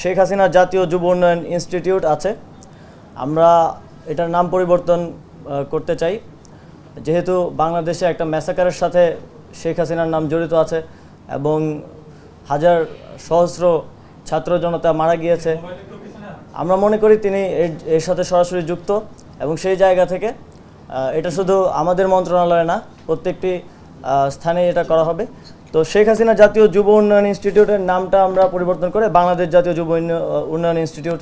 শেখ হাসিনা জাতীয় যুব উন্নয়ন ইনস্টিটিউট আছে আমরা এটার নাম পরিবর্তন করতে চাই যেহেতু বাংলাদেশে একটা ম্যাসাকারের সাথে শেখ হাসিনার নাম জড়িত আছে এবং হাজার সহস্র ছাত্র জনতা মারা গিয়েছে আমরা মনে করি তিনি এর সাথে সরাসরি যুক্ত এবং সেই জায়গা থেকে এটা শুধু আমাদের মন্ত্রণালয়ে না প্রত্যেকটি স্থানে এটা করা হবে তো শেখ হাসিনা জাতীয় যুব উন্নয়ন ইনস্টিটিউটের নামটা আমরা পরিবর্তন করে বাংলাদেশ জাতীয় যুব উন্নয়ন ইনস্টিটিউট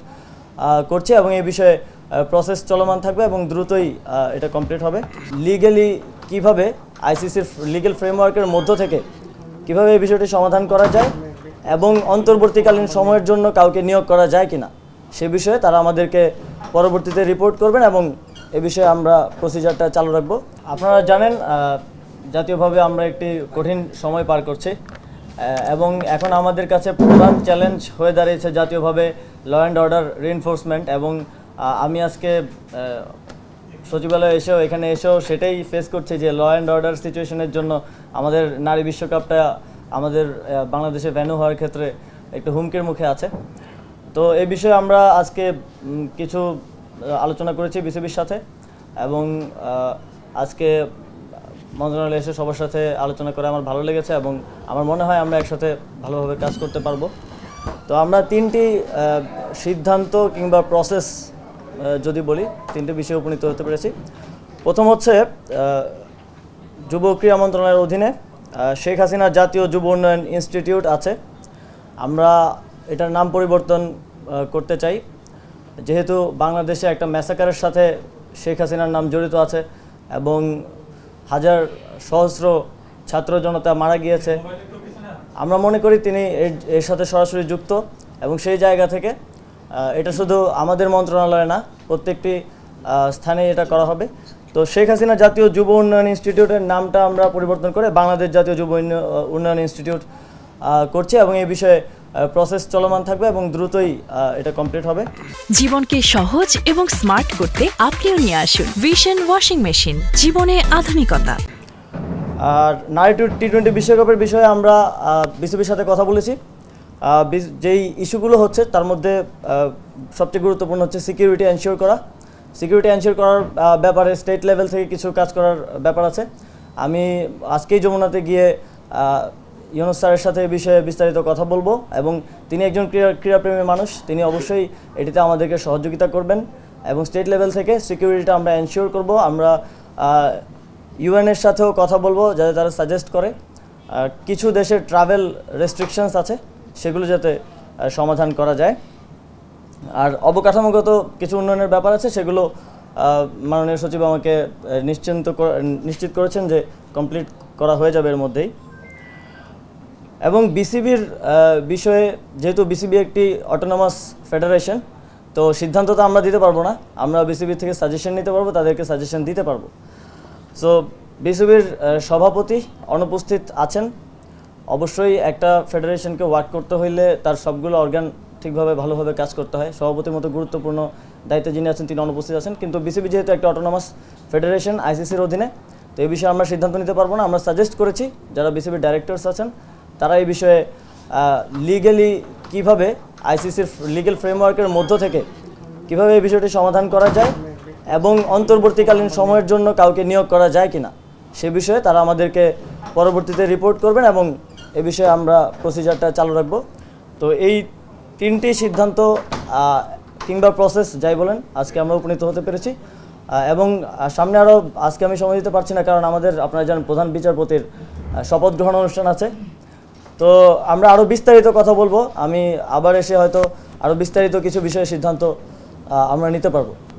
করছে এবং এই বিষয়ে প্রসেস চলমান থাকবে এবং দ্রুতই এটা কমপ্লিট হবে লিগেলি কিভাবে আইসিসির লিগেল ফ্রেমওয়ার্কের মধ্য থেকে কিভাবে এই বিষয়টি সমাধান করা যায় এবং অন্তর্বর্তীকালীন সময়ের জন্য কাউকে নিয়োগ করা যায় কিনা সে বিষয়ে তারা আমাদেরকে পরবর্তীতে রিপোর্ট করবেন এবং এ বিষয়ে আমরা প্রসিজারটা চালু রাখবো আপনারা জানেন জাতীয়ভাবে আমরা একটি কঠিন সময় পার করছি এবং এখন আমাদের কাছে প্রধান চ্যালেঞ্জ হয়ে দাঁড়িয়েছে জাতীয়ভাবে ল অ্যান্ড অর্ডার রিএনফোর্সমেন্ট এবং আমি আজকে সচিবালয়ে এসেও এখানে এসেও সেটাই ফেস করছে যে ল অ্যান্ড অর্ডার সিচুয়েশনের জন্য আমাদের নারী বিশ্বকাপটা আমাদের বাংলাদেশে ভ্যানু হওয়ার ক্ষেত্রে একটু হুমকির মুখে আছে তো এ বিষয়ে আমরা আজকে কিছু আলোচনা করেছি বিসিবির সাথে এবং আজকে মন্ত্রণালয়ে এসে সবার সাথে আলোচনা করে আমার ভালো লেগেছে এবং আমার মনে হয় আমরা একসাথে ভালোভাবে কাজ করতে পারবো তো আমরা তিনটি সিদ্ধান্ত কিংবা প্রসেস যদি বলি তিনটি বিষয়ে উপনীত হতে পেরেছি প্রথম হচ্ছে যুব ক্রীড়া মন্ত্রণালয়ের অধীনে শেখ হাসিনা জাতীয় যুব উন্নয়ন ইনস্টিটিউট আছে আমরা এটার নাম পরিবর্তন করতে চাই যেহেতু বাংলাদেশে একটা ম্যাসাকারের সাথে শেখ হাসিনার নাম জড়িত আছে এবং হাজার সহস্র ছাত্র জনতা মারা গিয়েছে আমরা মনে করি তিনি এর সাথে সরাসরি যুক্ত এবং সেই জায়গা থেকে এটা শুধু আমাদের মন্ত্রণালয়ে না প্রত্যেকটি স্থানে এটা করা হবে তো শেখ হাসিনা জাতীয় যুব উন্নয়ন ইনস্টিটিউটের নামটা আমরা পরিবর্তন করে বাংলাদেশ জাতীয় যুব উন্নয়ন ইনস্টিটিউট করছি এবং এই বিষয়ে প্রসেস চলমান থাকবে এবং দ্রুতই এটা কমপ্লিট হবে জীবনকে সহজ এবং স্মার্ট করতে আপনিও নিয়ে আসুন ভিশন ওয়াশিং মেশিন জীবনে আধুনিকতা আর নারী টি টোয়েন্টি বিশ্বকাপের বিষয়ে আমরা বিসিবির সাথে কথা বলেছি যেই ইস্যুগুলো হচ্ছে তার মধ্যে সবচেয়ে গুরুত্বপূর্ণ হচ্ছে সিকিউরিটি এনশিওর করা সিকিউরিটি এনশিওর করার ব্যাপারে স্টেট লেভেল থেকে কিছু কাজ করার ব্যাপার আছে আমি আজকেই যমুনাতে গিয়ে ইউনুস স্যারের সাথে বিষয়ে বিস্তারিত কথা বলবো এবং তিনি একজন ক্রীড়া ক্রীড়াপ্রেমী মানুষ তিনি অবশ্যই এটিতে আমাদেরকে সহযোগিতা করবেন এবং স্টেট লেভেল থেকে সিকিউরিটিটা আমরা এনশিওর করব আমরা ইউএনের সাথেও কথা বলবো যাতে তারা সাজেস্ট করে কিছু দেশের ট্রাভেল রেস্ট্রিকশনস আছে সেগুলো যাতে সমাধান করা যায় আর অবকাঠামোগত কিছু উন্নয়নের ব্যাপার আছে সেগুলো মাননীয় সচিব আমাকে নিশ্চিন্ত নিশ্চিত করেছেন যে কমপ্লিট করা হয়ে যাবে এর মধ্যেই এবং বিসিবির বিষয়ে যেহেতু বিসিবি একটি অটোনোমাস ফেডারেশন তো সিদ্ধান্ত তো আমরা দিতে পারবো না আমরা বিসিবি থেকে সাজেশন নিতে পারবো তাদেরকে সাজেশন দিতে পারবো সো বিসিবির সভাপতি অনুপস্থিত আছেন অবশ্যই একটা ফেডারেশনকে ওয়ার্ক করতে হইলে তার সবগুলো অর্গান ঠিকভাবে ভালোভাবে কাজ করতে হয় সভাপতির মতো গুরুত্বপূর্ণ দায়িত্বে যিনি আছেন তিনি অনুপস্থিত আছেন কিন্তু বিসিবি যেহেতু একটা অটোনোমাস ফেডারেশন আইসিসির অধীনে তো এই বিষয়ে আমরা সিদ্ধান্ত নিতে পারবো না আমরা সাজেস্ট করেছি যারা বিসিবির ডাইরেক্টরস আছেন তারা এই বিষয়ে লিগেলি কিভাবে আইসিসির লিগেল ফ্রেমওয়ার্কের মধ্য থেকে কিভাবে এই বিষয়টি সমাধান করা যায় এবং অন্তর্বর্তীকালীন সময়ের জন্য কাউকে নিয়োগ করা যায় কিনা সে বিষয়ে তারা আমাদেরকে পরবর্তীতে রিপোর্ট করবেন এবং এ বিষয়ে আমরা প্রসিজারটা চালু রাখব তো এই তিনটি সিদ্ধান্ত কিংবা প্রসেস যাই বলেন আজকে আমরা উপনীত হতে পেরেছি এবং সামনে আরও আজকে আমি সময় দিতে পারছি না কারণ আমাদের আপনারা জানেন প্রধান বিচারপতির শপথ গ্রহণ অনুষ্ঠান আছে তো আমরা আরও বিস্তারিত কথা বলবো আমি আবার এসে হয়তো আরও বিস্তারিত কিছু বিষয়ে সিদ্ধান্ত আমরা নিতে পারবো